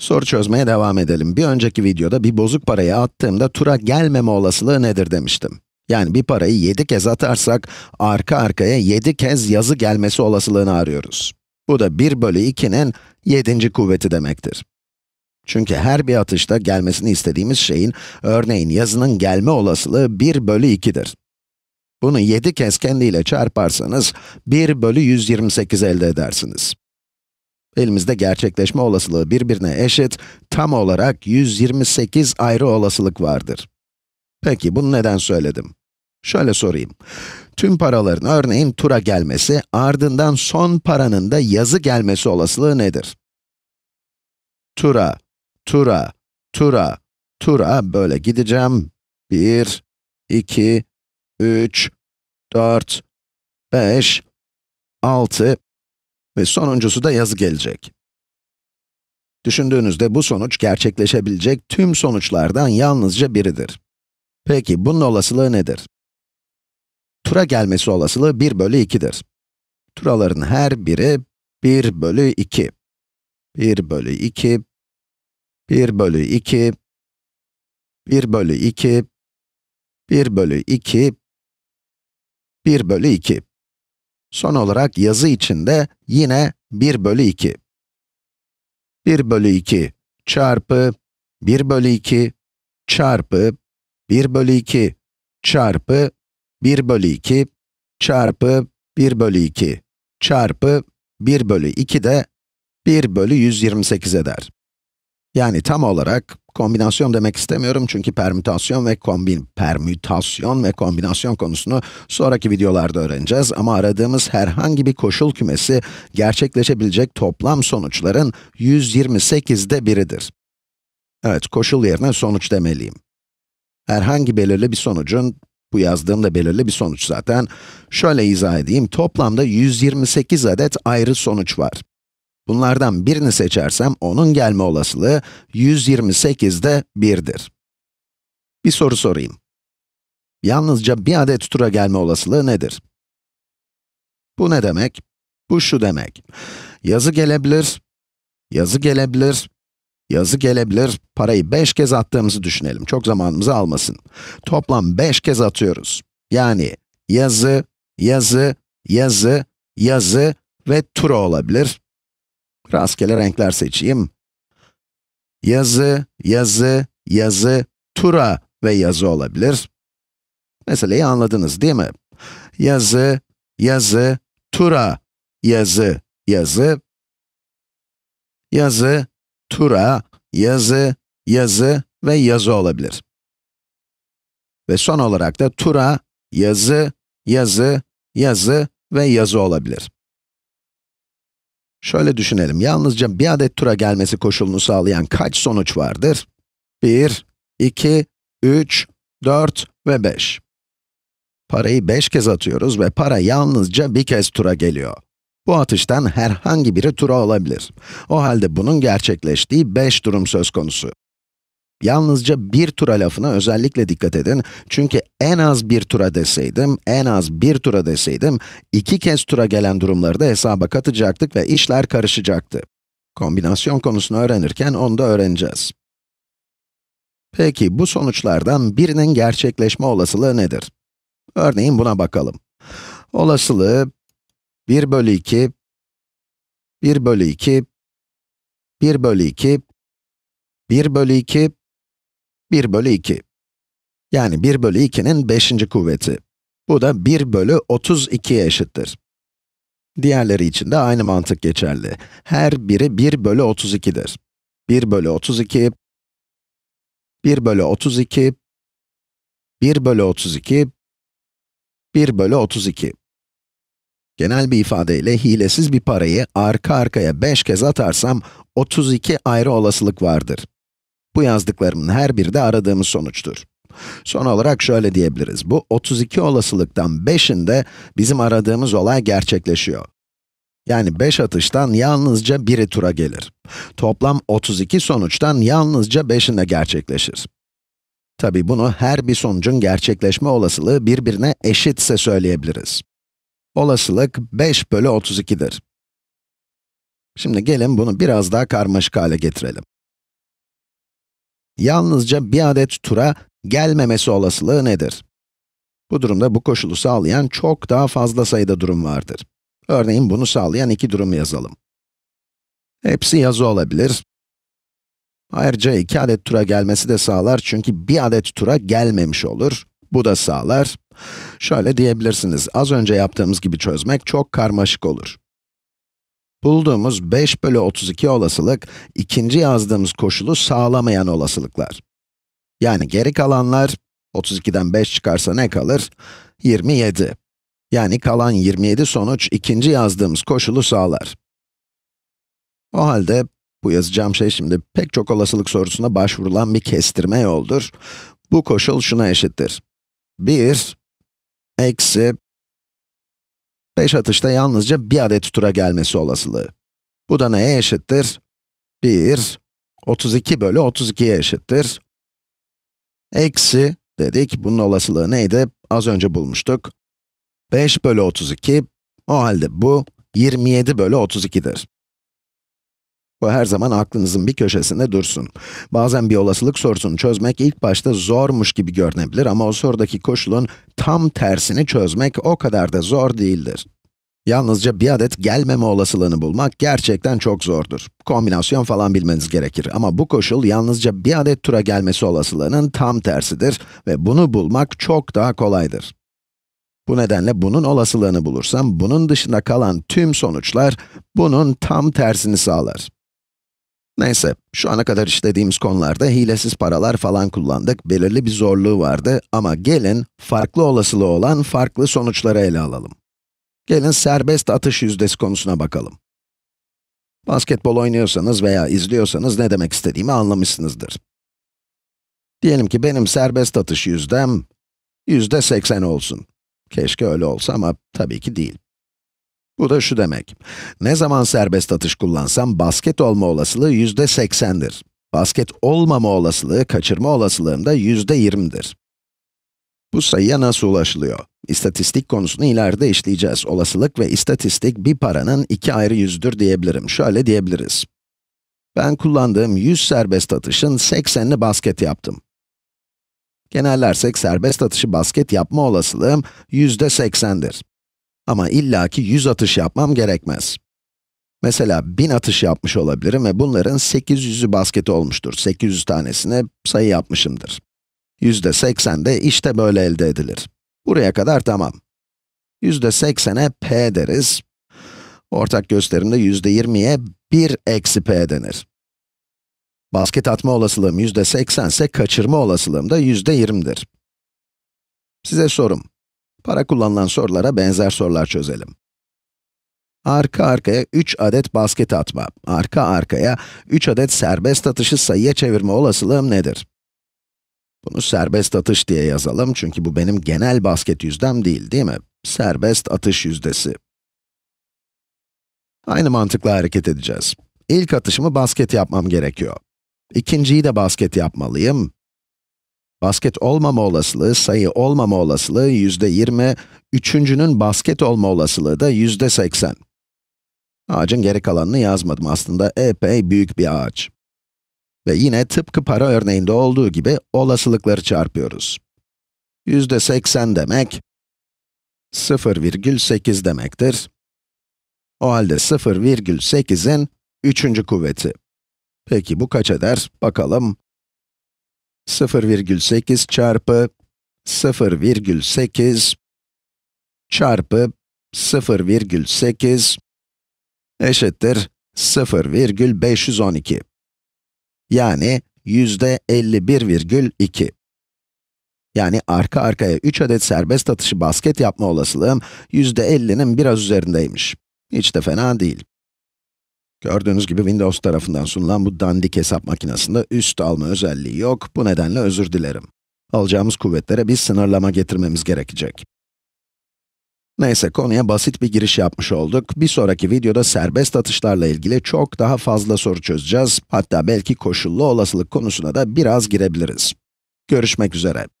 Soru çözmeye devam edelim. Bir önceki videoda bir bozuk parayı attığımda tura gelmeme olasılığı nedir demiştim. Yani bir parayı 7 kez atarsak, arka arkaya 7 kez yazı gelmesi olasılığını arıyoruz. Bu da 1 bölü 2'nin 7. kuvveti demektir. Çünkü her bir atışta gelmesini istediğimiz şeyin, örneğin yazının gelme olasılığı 1 bölü 2'dir. Bunu 7 kez kendiyle çarparsanız, 1 bölü 128 elde edersiniz. Elimizde gerçekleşme olasılığı birbirine eşit, tam olarak 128 ayrı olasılık vardır. Peki, bunu neden söyledim? Şöyle sorayım. Tüm paraların örneğin tura gelmesi, ardından son paranın da yazı gelmesi olasılığı nedir? Tura, tura, tura, tura böyle gideceğim. 1, 2, 3, 4, 5, 6, ve sonuncusu da yazı gelecek. Düşündüğünüzde bu sonuç gerçekleşebilecek tüm sonuçlardan yalnızca biridir. Peki bunun olasılığı nedir? Tura gelmesi olasılığı 1 bölü 2'dir. Turaların her biri 1 bölü 2. 1 bölü 2, 1 bölü 2, 1 bölü 2, 1 bölü 2, 1 bölü 2. Son olarak yazı içinde yine 1 bölü 2. 1 bölü 2 çarpı 1 bölü 2 çarpı 1 bölü 2 çarpı 1 bölü 2 çarpı 1 bölü 2 çarpı 1 bölü 2 de 1 bölü 128 eder. Yani tam olarak kombinasyon demek istemiyorum çünkü permütasyon ve kombin permütasyon ve kombinasyon konusunu sonraki videolarda öğreneceğiz ama aradığımız herhangi bir koşul kümesi gerçekleşebilecek toplam sonuçların 128'de biridir. Evet, koşul yerine sonuç demeliyim. Herhangi belirli bir sonucun bu yazdığımda belirli bir sonuç zaten. Şöyle izah edeyim, toplamda 128 adet ayrı sonuç var. Bunlardan birini seçersem onun gelme olasılığı 128'de 1'dir. Bir soru sorayım. Yalnızca bir adet tura gelme olasılığı nedir? Bu ne demek? Bu şu demek. Yazı gelebilir, yazı gelebilir, yazı gelebilir. Parayı 5 kez attığımızı düşünelim. Çok zamanımızı almasın. Toplam 5 kez atıyoruz. Yani yazı, yazı, yazı, yazı ve tura olabilir. Rastgele renkler seçeyim. Yazı, yazı, yazı, tura ve yazı olabilir. Meseleyi anladınız değil mi? Yazı, yazı, tura, yazı, yazı. Yazı, tura, yazı, yazı ve yazı olabilir. Ve son olarak da tura, yazı, yazı, yazı ve yazı olabilir. Şöyle düşünelim, yalnızca bir adet tura gelmesi koşulunu sağlayan kaç sonuç vardır? 1, 2, 3, 4 ve 5. Parayı 5 kez atıyoruz ve para yalnızca bir kez tura geliyor. Bu atıştan herhangi biri tura olabilir. O halde bunun gerçekleştiği 5 durum söz konusu. Yalnızca bir tura lafına özellikle dikkat edin. Çünkü en az bir tura deseydim, en az bir tura deseydim, iki kez tura gelen durumları da hesaba katacaktık ve işler karışacaktı. Kombinasyon konusunu öğrenirken onu da öğreneceğiz. Peki, bu sonuçlardan birinin gerçekleşme olasılığı nedir? Örneğin buna bakalım. Olasılığı 1 bölü 2, 1 bölü 2, 1 bölü 2, 1 bölü 2, 1 bölü 2. Yani 1 bölü 2'nin 5. kuvveti. Bu da 1 bölü 32'ye eşittir. Diğerleri için de aynı mantık geçerli. Her biri 1 bölü 32'dir. 1 bölü 32, 1 bölü 32, 1 bölü 32, 1 bölü 32. Genel bir ifadeyle hilesiz bir parayı arka arkaya 5 kez atarsam 32 ayrı olasılık vardır. Bu yazdıklarımın her biri de aradığımız sonuçtur. Son olarak şöyle diyebiliriz. Bu 32 olasılıktan 5'inde bizim aradığımız olay gerçekleşiyor. Yani 5 atıştan yalnızca biri tura gelir. Toplam 32 sonuçtan yalnızca 5'inde gerçekleşir. Tabi bunu her bir sonucun gerçekleşme olasılığı birbirine eşitse söyleyebiliriz. Olasılık 5 bölü 32'dir. Şimdi gelin bunu biraz daha karmaşık hale getirelim yalnızca bir adet tura gelmemesi olasılığı nedir? Bu durumda bu koşulu sağlayan çok daha fazla sayıda durum vardır. Örneğin bunu sağlayan iki durum yazalım. Hepsi yazı olabilir. Ayrıca iki adet tura gelmesi de sağlar çünkü bir adet tura gelmemiş olur. Bu da sağlar. Şöyle diyebilirsiniz, az önce yaptığımız gibi çözmek çok karmaşık olur. Bulduğumuz 5 bölü 32 olasılık, ikinci yazdığımız koşulu sağlamayan olasılıklar. Yani geri kalanlar, 32'den 5 çıkarsa ne kalır? 27. Yani kalan 27 sonuç, ikinci yazdığımız koşulu sağlar. O halde, bu yazacağım şey şimdi pek çok olasılık sorusuna başvurulan bir kestirme yoldur. Bu koşul şuna eşittir. 1, eksi 5 atışta yalnızca bir adet tura gelmesi olasılığı. Bu da neye eşittir? 1, 32 bölü 32'ye eşittir. Eksi dedik, bunun olasılığı neydi? Az önce bulmuştuk. 5 bölü 32, o halde bu 27 bölü 32'dir. Bu her zaman aklınızın bir köşesinde dursun. Bazen bir olasılık sorusunu çözmek ilk başta zormuş gibi görünebilir ama o sorudaki koşulun tam tersini çözmek o kadar da zor değildir. Yalnızca bir adet gelmeme olasılığını bulmak gerçekten çok zordur. Kombinasyon falan bilmeniz gerekir ama bu koşul yalnızca bir adet tura gelmesi olasılığının tam tersidir ve bunu bulmak çok daha kolaydır. Bu nedenle bunun olasılığını bulursam, bunun dışında kalan tüm sonuçlar bunun tam tersini sağlar. Neyse, şu ana kadar işlediğimiz konularda hilesiz paralar falan kullandık, belirli bir zorluğu vardı ama gelin farklı olasılığı olan farklı sonuçları ele alalım. Gelin serbest atış yüzdesi konusuna bakalım. Basketbol oynuyorsanız veya izliyorsanız ne demek istediğimi anlamışsınızdır. Diyelim ki benim serbest atış yüzdem yüzde 80 olsun. Keşke öyle olsa ama tabii ki değil. Bu da şu demek. Ne zaman serbest atış kullansam basket olma olasılığı yüzde %80'dir. Basket olmama olasılığı kaçırma olasılığım da yüzde %20'dir. Bu sayıya nasıl ulaşılıyor? İstatistik konusunu ileride işleyeceğiz. Olasılık ve istatistik bir paranın iki ayrı yüzdür diyebilirim. Şöyle diyebiliriz. Ben kullandığım 100 serbest atışın 80'ini basket yaptım. Genellersek serbest atışı basket yapma olasılığım yüzde %80'dir. Ama illaki 100 atış yapmam gerekmez. Mesela 1000 atış yapmış olabilirim ve bunların 800'ü basket olmuştur. 800 tanesine sayı yapmışımdır. %80 de işte böyle elde edilir. Buraya kadar tamam. %80'e p deriz. Ortak gösterimde %20'ye 1 eksi p denir. Basket atma olasılığım %80 ise kaçırma olasılığım da %20'dir. Size sorum. Para kullanılan sorulara benzer sorular çözelim. Arka arkaya 3 adet basket atma, arka arkaya 3 adet serbest atışı sayıya çevirme olasılığım nedir? Bunu serbest atış diye yazalım çünkü bu benim genel basket yüzdem değil, değil mi? Serbest atış yüzdesi. Aynı mantıkla hareket edeceğiz. İlk atışımı basket yapmam gerekiyor. İkinciyi de basket yapmalıyım. Basket olmama olasılığı, sayı olmama olasılığı yüzde 20, üçüncünün basket olma olasılığı da yüzde 80. Ağacın geri kalanını yazmadım aslında, epey büyük bir ağaç. Ve yine tıpkı para örneğinde olduğu gibi olasılıkları çarpıyoruz. Yüzde 80 demek, 0,8 demektir. O halde 0,8'in üçüncü kuvveti. Peki bu kaç eder? Bakalım. 0,8 çarpı 0,8 çarpı 0,8 eşittir 0,512. Yani yüzde %51,2. Yani arka arkaya 3 adet serbest atışı basket yapma olasılığım yüzde %50'nin biraz üzerindeymiş. Hiç de fena değil. Gördüğünüz gibi Windows tarafından sunulan bu dandik hesap makinesinde üst alma özelliği yok, bu nedenle özür dilerim. Alacağımız kuvvetlere bir sınırlama getirmemiz gerekecek. Neyse, konuya basit bir giriş yapmış olduk. Bir sonraki videoda serbest atışlarla ilgili çok daha fazla soru çözeceğiz. Hatta belki koşullu olasılık konusuna da biraz girebiliriz. Görüşmek üzere.